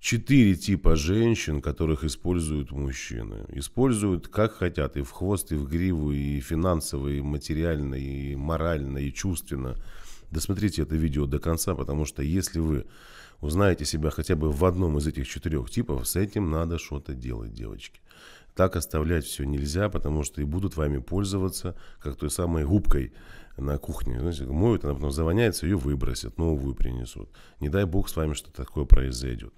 четыре типа женщин, которых используют мужчины. Используют как хотят, и в хвост, и в гриву, и финансово, и материально, и морально, и чувственно. Досмотрите это видео до конца, потому что если вы Узнаете себя хотя бы в одном из этих четырех типов, с этим надо что-то делать, девочки. Так оставлять все нельзя, потому что и будут вами пользоваться, как той самой губкой на кухне. Знаете, моют, она потом завоняется, ее выбросят, новую принесут. Не дай бог с вами что такое произойдет.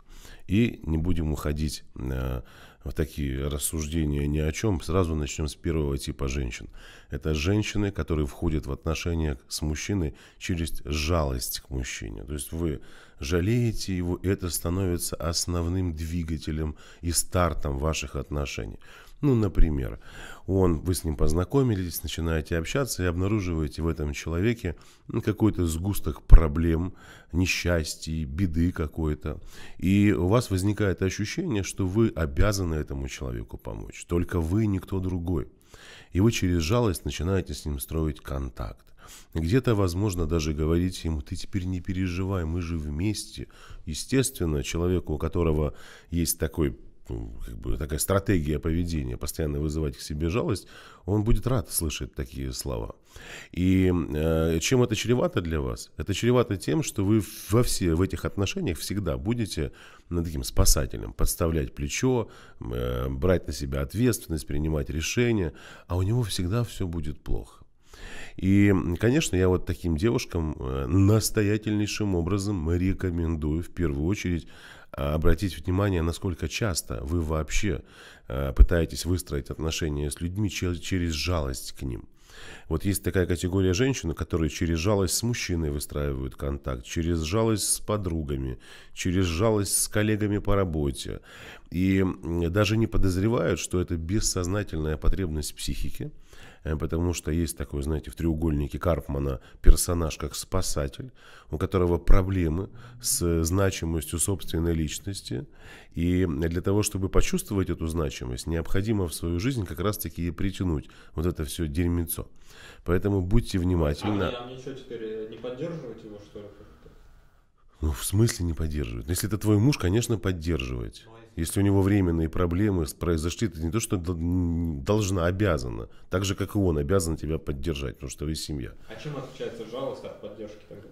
И не будем уходить э, в такие рассуждения ни о чем, сразу начнем с первого типа женщин. Это женщины, которые входят в отношения с мужчиной через жалость к мужчине. То есть вы жалеете его, это становится основным двигателем и стартом ваших отношений. Ну, например, он, вы с ним познакомились, начинаете общаться и обнаруживаете в этом человеке какой-то сгусток проблем, несчастья, беды какой-то. И у вас возникает ощущение, что вы обязаны этому человеку помочь. Только вы, никто другой. И вы через жалость начинаете с ним строить контакт. Где-то, возможно, даже говорить ему, ты теперь не переживай, мы же вместе. Естественно, человеку, у которого есть такой как бы, такая стратегия поведения, постоянно вызывать к себе жалость, он будет рад слышать такие слова. И э, чем это чревато для вас? Это чревато тем, что вы во все в этих отношениях всегда будете ну, таким спасателем, подставлять плечо, э, брать на себя ответственность, принимать решения, а у него всегда все будет плохо. И, конечно, я вот таким девушкам э, настоятельнейшим образом рекомендую в первую очередь а, обратить внимание, насколько часто вы вообще а, пытаетесь выстроить отношения с людьми через жалость к ним. Вот есть такая категория женщин, которые через жалость с мужчиной выстраивают контакт, через жалость с подругами, через жалость с коллегами по работе. И даже не подозревают, что это бессознательная потребность психики – Э, потому что есть такой, знаете, в треугольнике Карпмана персонаж как спасатель, у которого проблемы с э, значимостью собственной личности, и для того, чтобы почувствовать эту значимость, необходимо в свою жизнь как раз-таки и притянуть вот это все дерьмецо. Поэтому будьте внимательны. А а мне что, теперь э, не поддерживать его, что ли? Ну, в смысле не поддерживает? Если это твой муж, конечно, поддерживать. Если у него временные проблемы произошли, это не то, что должна, обязана. Так же, как и он обязан тебя поддержать, потому что вы семья. А чем отличается жалость от поддержки тогда?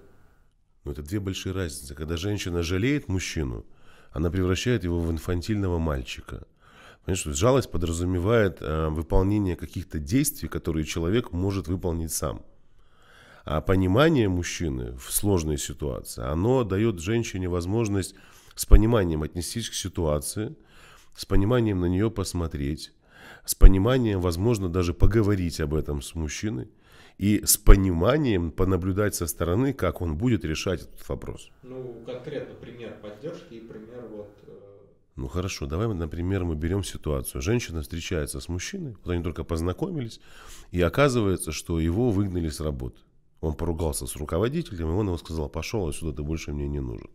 Ну, это две большие разницы. Когда женщина жалеет мужчину, она превращает его в инфантильного мальчика. Понимаешь, жалость подразумевает э, выполнение каких-то действий, которые человек может выполнить сам. А понимание мужчины в сложной ситуации, оно дает женщине возможность с пониманием отнестись к ситуации, с пониманием на нее посмотреть, с пониманием, возможно, даже поговорить об этом с мужчиной и с пониманием понаблюдать со стороны, как он будет решать этот вопрос. Ну, конкретно пример поддержки и пример вот... Э, ну хорошо, давай, например, мы берем ситуацию. Женщина встречается с мужчиной, вот они только познакомились, и оказывается, что его выгнали с работы. Он поругался с руководителем, и он ему сказал, пошел отсюда, ты больше мне не нужен.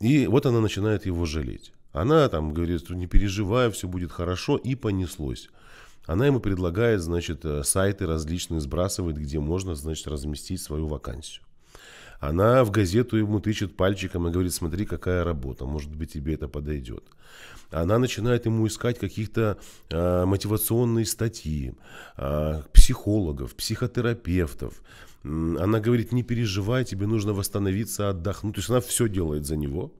И вот она начинает его жалеть. Она там говорит, не переживай, все будет хорошо, и понеслось. Она ему предлагает, значит, э, сайты различные сбрасывает, где можно, значит, разместить свою вакансию. Она в газету ему тычет пальчиком и говорит, смотри, какая работа, может быть, тебе это подойдет. Она начинает ему искать каких-то э, мотивационные статьи, э, психологов, психотерапевтов, она говорит, не переживай, тебе нужно восстановиться, отдохнуть. То есть она все делает за него,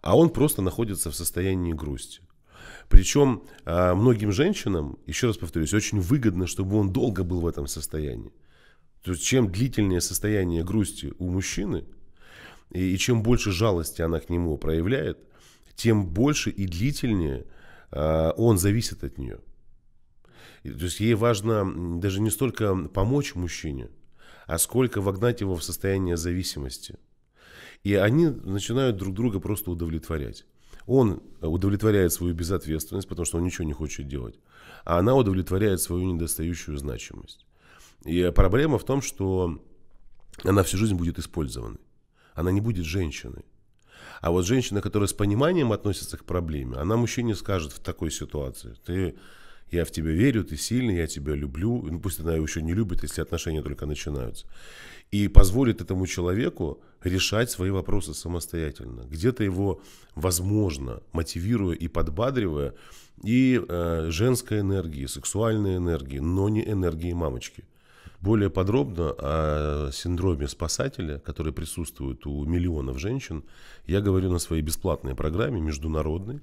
а он просто находится в состоянии грусти. Причем а, многим женщинам, еще раз повторюсь, очень выгодно, чтобы он долго был в этом состоянии. То есть чем длительнее состояние грусти у мужчины, и, чем больше жалости она к нему проявляет, тем больше и длительнее а, он зависит от нее. то есть ей важно даже не столько помочь мужчине, а сколько вогнать его в состояние зависимости. И они начинают друг друга просто удовлетворять. Он э, удовлетворяет свою безответственность, потому что он ничего не хочет делать, а она удовлетворяет свою недостающую значимость. И проблема в том, что она всю жизнь будет использованной. Она не будет женщиной. А вот женщина, которая с пониманием относится к проблеме, она мужчине скажет в такой ситуации, ты я в тебя верю, ты сильный, я тебя люблю. Ну, пусть она его еще не любит, если отношения только начинаются. И позволит этому человеку решать свои вопросы самостоятельно. Где-то его, возможно, мотивируя и подбадривая, и э, женской энергии, сексуальной энергии, но не энергии мамочки. Более подробно о синдроме спасателя, который присутствует у миллионов женщин, я говорю на своей бесплатной программе, международной.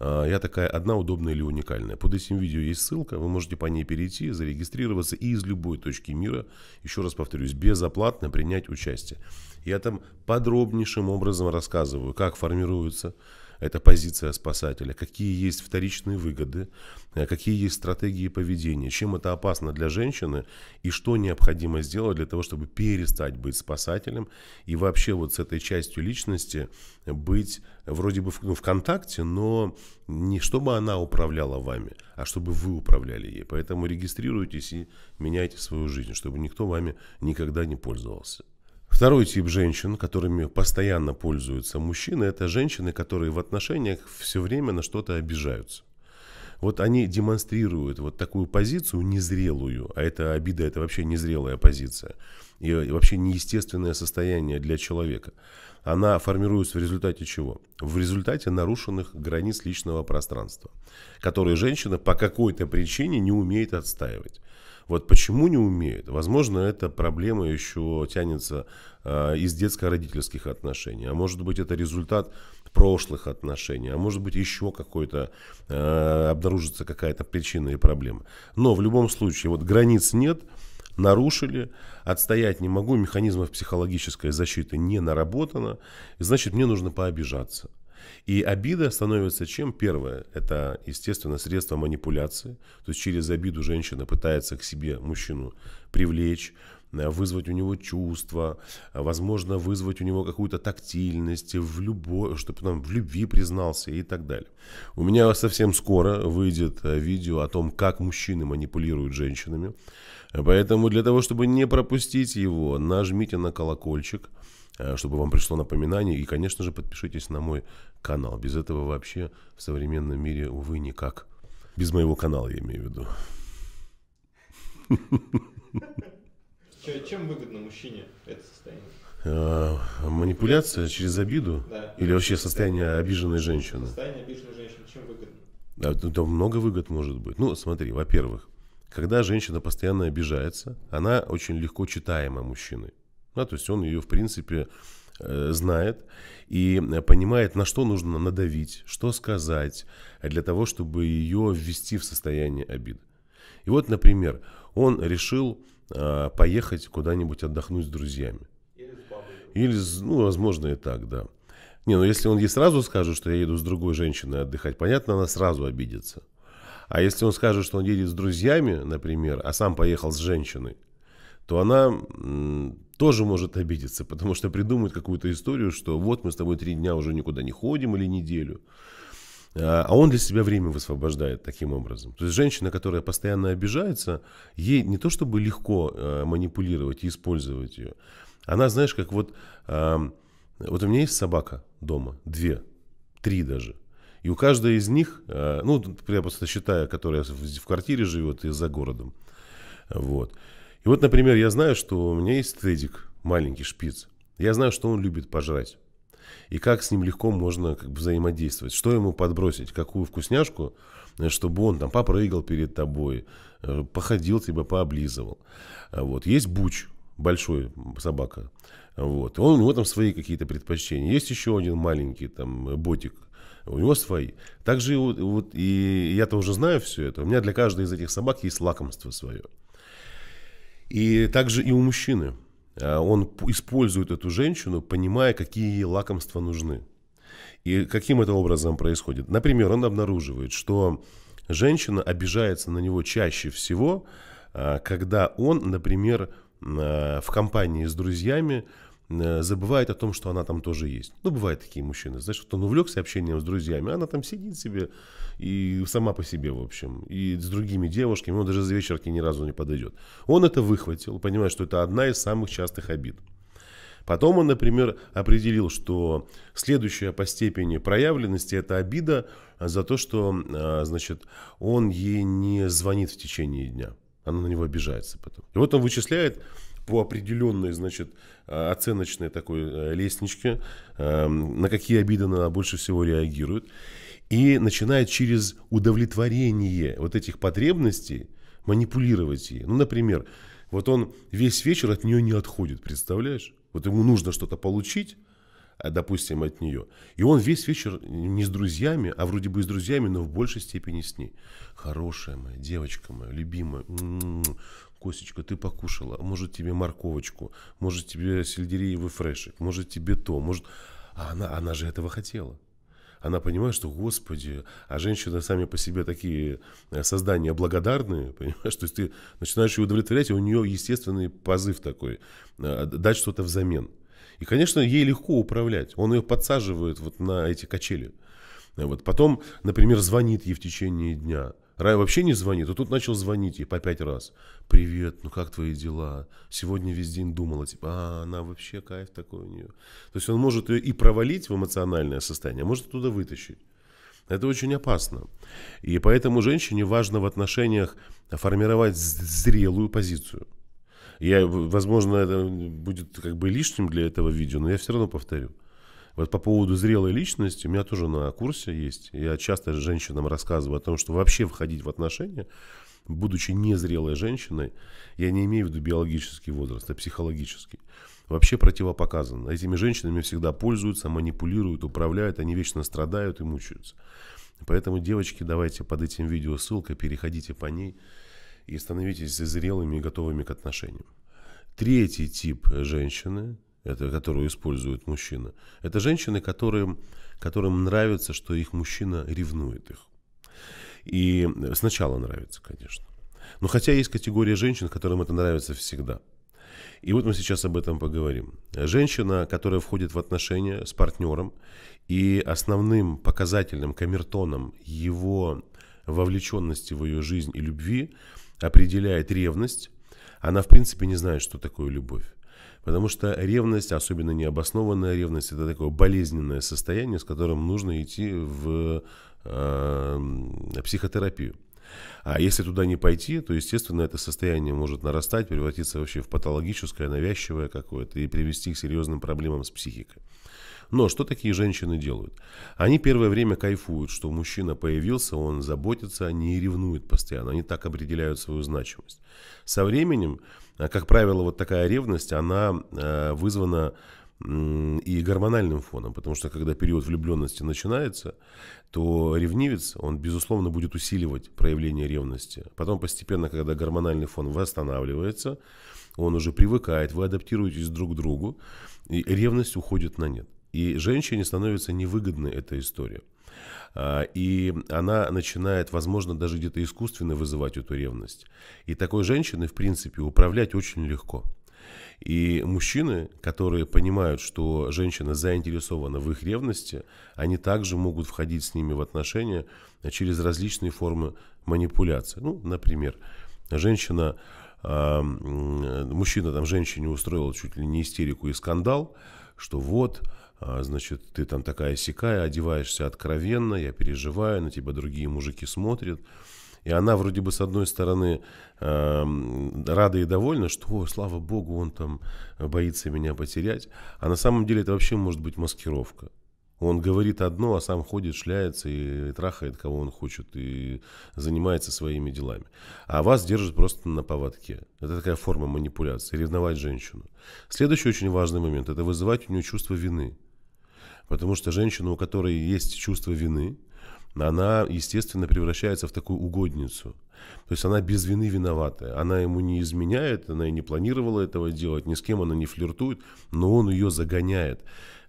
А, я такая одна, удобная или уникальная. Под этим видео есть ссылка, вы можете по ней перейти, зарегистрироваться и из любой точки мира, еще раз повторюсь, безоплатно принять участие. Я там подробнейшим образом рассказываю, как формируются это позиция спасателя, какие есть вторичные выгоды, э, какие есть стратегии поведения, чем это опасно для женщины и что необходимо сделать для того, чтобы перестать быть спасателем и вообще вот с этой частью личности быть вроде бы в, ну, в контакте, но не чтобы она управляла вами, а чтобы вы управляли ей. Поэтому регистрируйтесь и меняйте свою жизнь, чтобы никто вами никогда не пользовался. Второй тип женщин, которыми постоянно пользуются мужчины, это женщины, которые в отношениях все время на что-то обижаются. Вот они демонстрируют вот такую позицию незрелую, а это обида, это вообще незрелая позиция и вообще неестественное состояние для человека. Она формируется в результате чего? В результате нарушенных границ личного пространства, которые женщина по какой-то причине не умеет отстаивать. Вот почему не умеют? Возможно, эта проблема еще тянется э, из детско-родительских отношений, а может быть это результат прошлых отношений, а может быть еще какой-то э, обнаружится какая-то причина и проблема. Но в любом случае, вот границ нет, нарушили, отстоять не могу, механизмов психологической защиты не наработано, значит мне нужно пообижаться. И обида становится чем? Первое, это, естественно, средство манипуляции. То есть через обиду женщина пытается к себе мужчину привлечь, э, вызвать у него чувства, э, возможно, вызвать у него какую-то тактильность, в любо... чтобы там в любви признался и так далее. У меня совсем скоро выйдет э, видео о том, как мужчины манипулируют женщинами. Поэтому для того, чтобы не пропустить его, нажмите на колокольчик – Э, чтобы вам пришло напоминание. И, конечно же, подпишитесь на мой канал. Без этого вообще в современном мире, увы, никак. Без моего канала, я имею в виду. Чем выгодно мужчине это состояние? Э, манипуляция через обиду? Или вообще состояние обиженной женщины? Состояние обиженной женщины чем выгодно? Ну, там много выгод может быть. Ну, смотри, во-первых, когда женщина постоянно обижается, она очень легко читаема мужчиной. Да, то есть он ее, в принципе, э, знает и э, понимает, на что нужно надавить, что сказать, для того, чтобы ее ввести в состояние обиды. И вот, например, он решил э, поехать куда-нибудь отдохнуть с друзьями. Или, ну, возможно, и так, да. Не, ну если он ей сразу скажет, что я еду с другой женщиной отдыхать, понятно, она сразу обидится. А если он скажет, что он едет с друзьями, например, а сам поехал с женщиной, то она тоже может обидеться, потому что придумает какую-то историю, что вот мы с тобой три дня уже никуда не ходим или неделю. А, а он для себя время высвобождает таким образом. То есть женщина, которая постоянно обижается, ей не то чтобы легко э, манипулировать и использовать ее. Она, знаешь, как вот... Вот у меня есть собака дома, две, три даже. И у каждой из них, э, ну, я просто считаю, которая в квартире живет и за городом, вот. И вот, например, я знаю, что у меня есть Тедик, маленький шпиц. Я знаю, что он любит пожрать. И как с ним легко можно как бы, взаимодействовать. Что ему подбросить, какую вкусняшку, э, чтобы он там попрыгал перед тобой, э, походил тебя, пооблизывал. А вот. Есть буч, большой собака. Вот. Он, у него там свои какие-то предпочтения. Есть еще один маленький там э, ботик, у него свои. Также вот, и я-то уже знаю все это. У меня для каждой из этих собак есть лакомство свое. И также и у мужчины. А, он использует эту женщину, понимая, какие ей лакомства нужны. И каким это образом происходит? Например, он обнаруживает, что женщина обижается на него чаще всего, а, когда он, например, а, в компании с друзьями Э, забывает о том, что она там тоже есть. Ну, бывают такие мужчины, знаешь, вот он увлекся общением с друзьями, она там сидит себе и сама по себе, в общем, и с другими девушками, он даже за вечерки ни разу не подойдет. Он это выхватил, понимает, что это одна из самых частых обид. Потом он, например, определил, что следующая по степени проявленности – это обида за то, что, э, значит, он ей не звонит в течение дня. Она на него обижается потом. И вот он вычисляет по определенной, значит, э, оценочной такой э, лестничке, эм, на какие обиды она больше всего реагирует. И начинает через удовлетворение вот этих потребностей манипулировать ей. Ну, например, вот он весь вечер от нее не отходит, представляешь? Вот ему нужно что-то получить, а, допустим, от нее. И он весь вечер не с друзьями, а вроде бы и с друзьями, но в большей степени с ней. Хорошая моя девочка моя, любимая. М -м -м. Косечка, ты покушала, может тебе морковочку, может тебе сельдереевый фрешек, может тебе то, может... А она, она же этого хотела. Она понимает, что, господи, а женщины сами по себе такие э, создания благодарные, понимаешь? То есть ты начинаешь ее удовлетворять, и у нее естественный позыв такой, э, дать что-то взамен. И, конечно, ей легко управлять. Он ее подсаживает вот на эти качели. Э, вот. Потом, например, звонит ей в течение дня – Рай вообще не звонит, а тут начал звонить ей по пять раз. «Привет, ну как твои дела?» Сегодня весь день думала, типа, а, она вообще кайф такой у нее. То есть он может ее и провалить в эмоциональное состояние, а может туда вытащить. Это очень опасно. И поэтому женщине важно в отношениях формировать зрелую позицию. Я, возможно, это будет как бы лишним для этого видео, но я все равно повторю. Вот по поводу зрелой личности, у меня тоже на курсе есть. Я часто женщинам рассказываю о том, что вообще входить в отношения, будучи незрелой женщиной, я не имею в виду биологический возраст, а психологический, вообще противопоказано. Этими женщинами всегда пользуются, манипулируют, управляют, они вечно страдают и мучаются. Поэтому, девочки, давайте под этим видео ссылка, переходите по ней и становитесь зрелыми и готовыми к отношениям. Третий тип женщины это, которую использует мужчина, это женщины, которым, которым нравится, что их мужчина ревнует их. И сначала нравится, конечно. Но хотя есть категория женщин, которым это нравится всегда. И вот мы сейчас об этом поговорим. Женщина, которая входит в отношения с партнером, и основным показательным камертоном его вовлеченности в ее жизнь и любви определяет ревность, она в принципе не знает, что такое любовь. Потому что ревность, особенно необоснованная ревность, это такое болезненное состояние, с которым нужно идти в э, психотерапию. А если туда не пойти, то, естественно, это состояние может нарастать, превратиться вообще в патологическое, навязчивое какое-то и привести к серьезным проблемам с психикой. Но что такие женщины делают? Они первое время кайфуют, что мужчина появился, он заботится, они ревнуют постоянно, они так определяют свою значимость. Со временем, а, как правило, вот такая ревность, она э, вызвана и гормональным фоном, потому что когда период влюбленности начинается, то ревнивец, он безусловно будет усиливать проявление ревности. Потом постепенно, когда гормональный фон восстанавливается, он уже привыкает, вы адаптируетесь друг к другу, и ревность уходит на нет. И женщине становится невыгодна эта история. А, и она начинает, возможно, даже где-то искусственно вызывать эту ревность. И такой женщины, в принципе, управлять очень легко. И мужчины, которые понимают, что женщина заинтересована в их ревности, они также могут входить с ними в отношения через различные формы манипуляции. Ну, например, женщина, а, э, мужчина там женщине устроил чуть ли не истерику и скандал, что вот а, значит, ты там такая сякая, одеваешься откровенно, я переживаю, на тебя другие мужики смотрят. И она вроде бы с одной стороны эм, рада и довольна, что, о, слава богу, он там боится меня потерять. А на самом деле это вообще может быть маскировка. Он говорит одно, а сам ходит, шляется и, и трахает, кого он хочет, и занимается своими делами. А вас держит просто на поводке. Это такая форма манипуляции, ревновать женщину. Следующий очень важный момент – это вызывать у нее чувство вины. Потому что женщина, у которой есть чувство вины, она, естественно, превращается в такую угодницу – то есть она без вины виноватая. Она ему не изменяет, она и не планировала этого делать, ни с кем она не флиртует, но он ее загоняет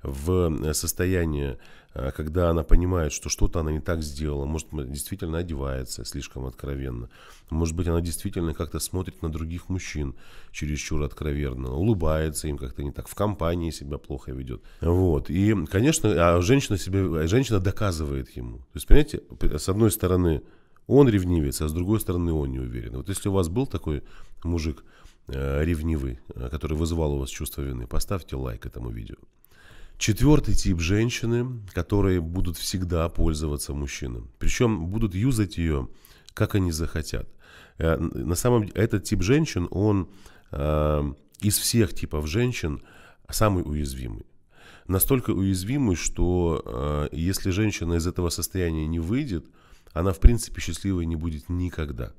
в э, состояние, э, когда она понимает, что что-то она не так сделала. Может, действительно одевается слишком откровенно. Может быть, она действительно как-то смотрит на других мужчин чересчур откровенно. Улыбается им как-то не так. В компании себя плохо ведет. Вот. И, конечно, а женщина, себе, женщина доказывает ему. То есть, понимаете, с одной стороны, он ревнивец, а с другой стороны он не уверен. Вот если у вас был такой мужик э, ревнивый, э, который вызывал у вас чувство вины, поставьте лайк этому видео. Четвертый тип женщины, которые будут всегда пользоваться мужчином, Причем будут юзать ее, как они захотят. Э, на самом деле, этот тип женщин, он э, из всех типов женщин самый уязвимый настолько уязвимый, что э, если женщина из этого состояния не выйдет, она в принципе счастливой не будет никогда.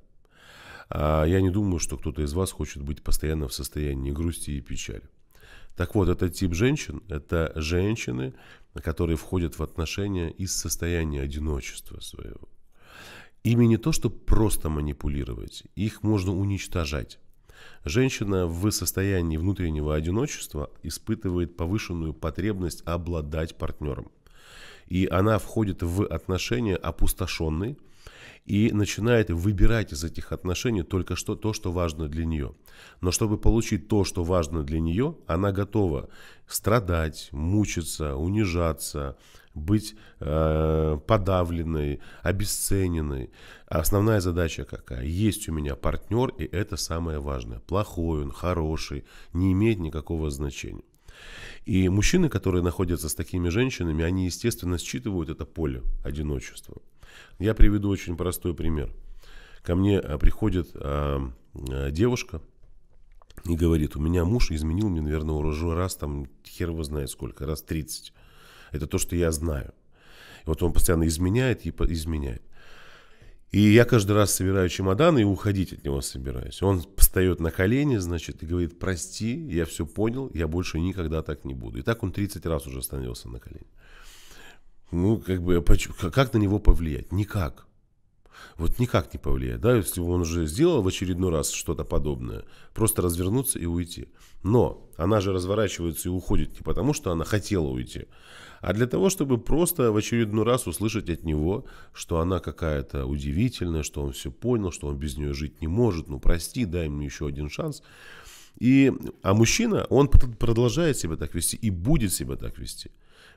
А я не думаю, что кто-то из вас хочет быть постоянно в состоянии грусти и печали. Так вот, этот тип женщин – это женщины, которые входят в отношения из состояния одиночества своего. Ими не то, что просто манипулировать, их можно уничтожать. Женщина в состоянии внутреннего одиночества испытывает повышенную потребность обладать партнером и она входит в отношения опустошенные, и начинает выбирать из этих отношений только что, то, что важно для нее. Но чтобы получить то, что важно для нее, она готова страдать, мучиться, унижаться, быть э, подавленной, обесцененной. А основная задача какая? Есть у меня партнер, и это самое важное. Плохой он, хороший, не имеет никакого значения. И мужчины, которые находятся с такими женщинами, они, естественно, считывают это поле одиночества. Я приведу очень простой пример. Ко мне э, приходит а, девушка и говорит, у меня муж изменил мне, наверное, урожу раз, там, хер его знает сколько, раз 30. Это то, что я знаю. И вот он постоянно изменяет и изменяет. И я каждый раз собираю чемодан и уходить от него собираюсь. Он встает на колени, значит, и говорит, прости, я все понял, я больше никогда так не буду. И так он 30 раз уже становился на колени. Ну, как бы, а как на него повлиять? Никак вот никак не повлияет, да, если он уже сделал в очередной раз что-то подобное, просто развернуться и уйти. Но она же разворачивается и уходит не потому, что она хотела уйти, а для того, чтобы просто в очередной раз услышать от него, что она какая-то удивительная, что он все понял, что он без нее жить не может, ну прости, дай мне еще один шанс. И, а мужчина, он продолжает себя так вести и будет себя так вести.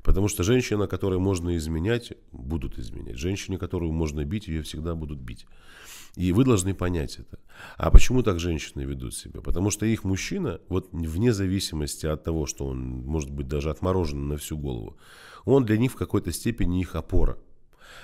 Потому что женщина, которой можно изменять, будут изменять. Женщине, которую можно бить, ее всегда будут бить. И вы должны понять это. А почему так женщины ведут себя? Потому что их мужчина, вот вне зависимости от того, что он может быть даже отморожен на всю голову, он для них в какой-то степени их опора.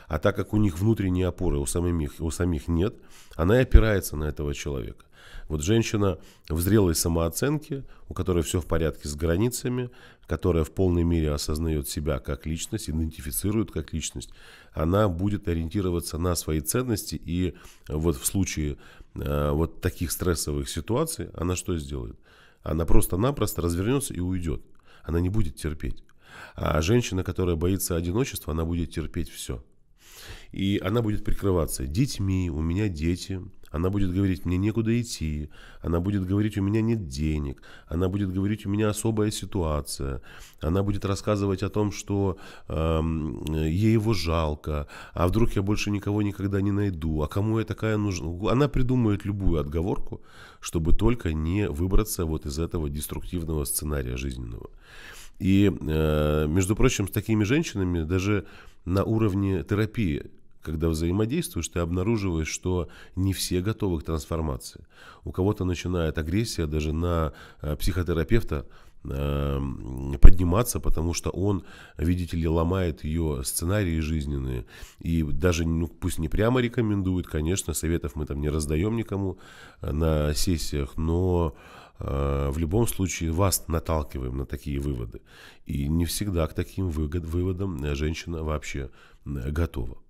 А так как у них внутренней опоры у самих, у самих нет, она и опирается на этого человека. Вот женщина в зрелой самооценке, у которой все в порядке с границами, которая в полной мере осознает себя как личность, идентифицирует как личность, она будет ориентироваться на свои ценности и вот в случае э, вот таких стрессовых ситуаций она что сделает? Она просто-напросто развернется и уйдет. Она не будет терпеть. А женщина, которая боится одиночества, она будет терпеть все. И она будет прикрываться детьми, у меня дети, она будет говорить, мне некуда идти. Она будет говорить, у меня нет денег. Она будет говорить, у меня особая ситуация. Она будет рассказывать о том, что э, ей его жалко. А вдруг я больше никого никогда не найду. А кому я такая нужна? Она придумает любую отговорку, чтобы только не выбраться вот из этого деструктивного сценария жизненного. И, э, между прочим, с такими женщинами даже на уровне терапии когда взаимодействуешь, ты обнаруживаешь, что не все готовы к трансформации. У кого-то начинает агрессия даже на э, психотерапевта, эм, подниматься, потому что он, видите ли, ломает ее сценарии жизненные. И даже, ну, пусть не прямо рекомендует, конечно, советов мы там не раздаем никому э, на сессиях, но э, в любом случае вас наталкиваем на такие выводы. И не всегда к таким выводам женщина вообще готова.